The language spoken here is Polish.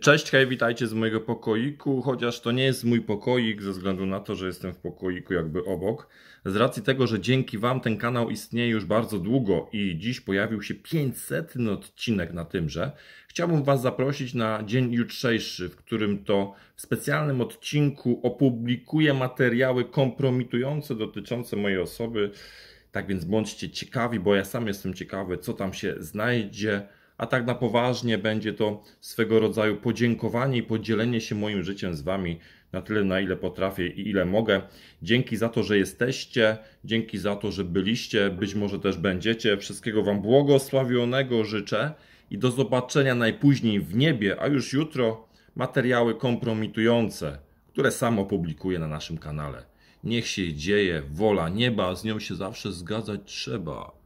Cześć, hej, witajcie z mojego pokoiku, chociaż to nie jest mój pokoik ze względu na to, że jestem w pokoiku jakby obok. Z racji tego, że dzięki Wam ten kanał istnieje już bardzo długo i dziś pojawił się 500 odcinek na tymże, chciałbym Was zaprosić na dzień jutrzejszy, w którym to w specjalnym odcinku opublikuję materiały kompromitujące dotyczące mojej osoby. Tak więc bądźcie ciekawi, bo ja sam jestem ciekawy, co tam się znajdzie a tak na poważnie będzie to swego rodzaju podziękowanie i podzielenie się moim życiem z Wami na tyle, na ile potrafię i ile mogę. Dzięki za to, że jesteście, dzięki za to, że byliście, być może też będziecie. Wszystkiego Wam błogosławionego życzę i do zobaczenia najpóźniej w niebie, a już jutro materiały kompromitujące, które sam opublikuję na naszym kanale. Niech się dzieje wola nieba, z nią się zawsze zgadzać trzeba.